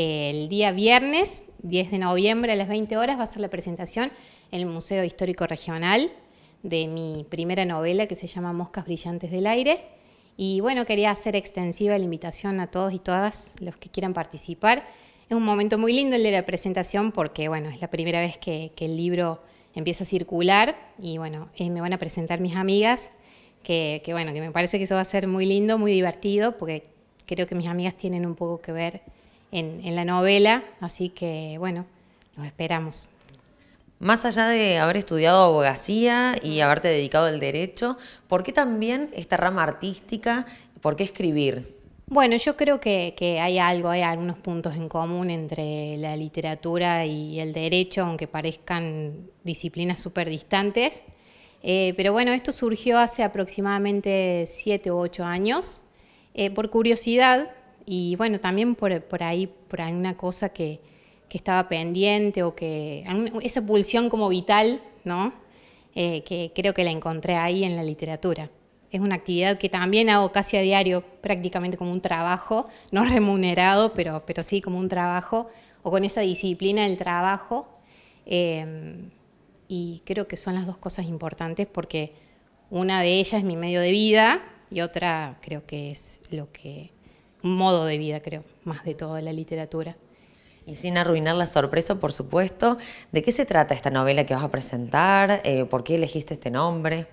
El día viernes, 10 de noviembre a las 20 horas, va a ser la presentación en el Museo Histórico Regional de mi primera novela que se llama Moscas Brillantes del Aire. Y bueno, quería hacer extensiva la invitación a todos y todas los que quieran participar. Es un momento muy lindo el de la presentación porque, bueno, es la primera vez que, el libro empieza a circular y, bueno, eh, me van a presentar mis amigas, que, que, bueno, que me parece que eso va a ser muy lindo, muy divertido, porque creo que mis amigas tienen un poco que ver en, la novela, así que bueno, los esperamos. Más allá de haber estudiado abogacía y haberte dedicado al derecho, ¿por qué también esta rama artística? ¿Por qué escribir? Bueno, yo creo que, hay algo, hay algunos puntos en común entre la literatura y el derecho, aunque parezcan disciplinas súper distantes. Eh, pero bueno, esto surgió hace aproximadamente siete u ocho años. Eh, por curiosidad, y bueno, también por, por ahí, por alguna cosa que, estaba pendiente o que. esa pulsión como vital, ¿no? Eh, que creo que la encontré ahí en la literatura. Es una actividad que también hago casi a diario, prácticamente como un trabajo, no remunerado, pero, pero sí como un trabajo, o con esa disciplina del trabajo. Eh, y creo que son las dos cosas importantes porque una de ellas es mi medio de vida y otra creo que es lo que modo de vida, creo, más de toda la literatura. Y sin arruinar la sorpresa, por supuesto, ¿de qué se trata esta novela que vas a presentar? Eh, ¿Por qué elegiste este nombre?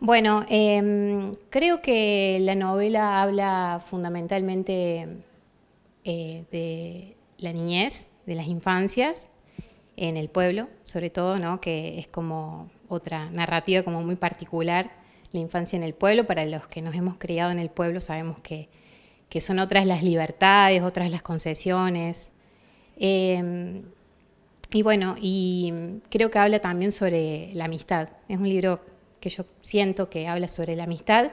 Bueno, em, creo que la novela habla fundamentalmente eh, de la niñez, de las infancias, en el pueblo, sobre todo, ¿no? que es como otra narrativa como muy particular la infancia en el pueblo, para los que nos hemos criado en el pueblo sabemos que, que son otras las libertades, otras las concesiones. Em, y bueno, y creo que habla también sobre la amistad. Es un libro que yo siento que habla sobre la amistad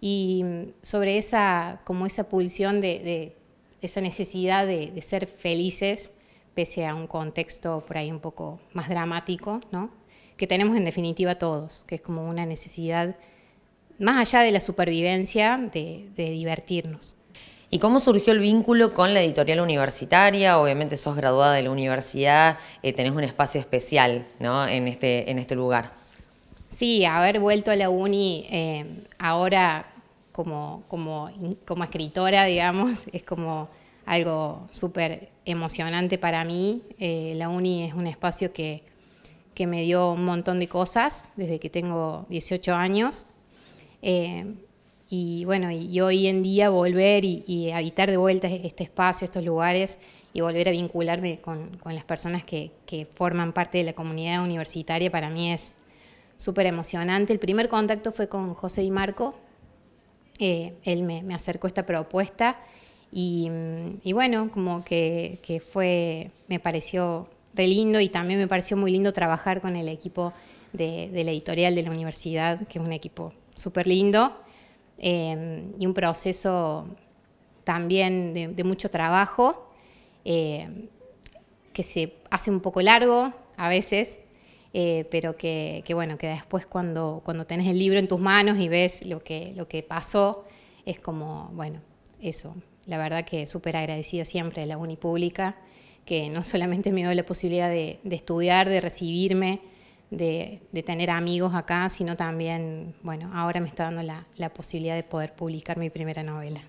y mm, sobre esa, como esa pulsión de, esa necesidad de, ser felices pese a un contexto por ahí un poco más dramático, que tenemos en definitiva todos, que es como una necesidad más allá de la supervivencia, de, divertirnos. ¿Y cómo surgió el vínculo con la editorial universitaria? Obviamente sos graduada de la universidad, eh, tenés un espacio especial ¿no? en, este, en este lugar. Sí, haber vuelto a la uni eh, ahora como, como, como escritora, digamos, es como algo súper emocionante para mí. Eh, la uni es un espacio que, que me dio un montón de cosas desde que tengo 18 años eh, y bueno, y, hoy en día volver y, habitar de vuelta e-, este espacio, estos lugares y volver a vincularme con, las personas que, forman parte de la comunidad universitaria para mí es súper emocionante. El primer contacto fue con José Di Marco, eh, él me, acercó esta propuesta y, mm, bueno, como que, fue, me pareció re lindo y también me pareció muy lindo trabajar con el equipo de la editorial de la universidad, que es un equipo súper lindo em, y un proceso también de, mucho trabajo em, que se hace un poco largo a veces, eh, pero que, bueno, que después cuando, cuando tenés el libro en tus manos y ves lo que, pasó, es como, bueno, eso, la verdad que súper agradecida siempre de la pública que no solamente me dio la posibilidad de estudiar, de recibirme, de, tener amigos acá, sino también, bueno, ahora me está dando la, la posibilidad de poder publicar mi primera novela.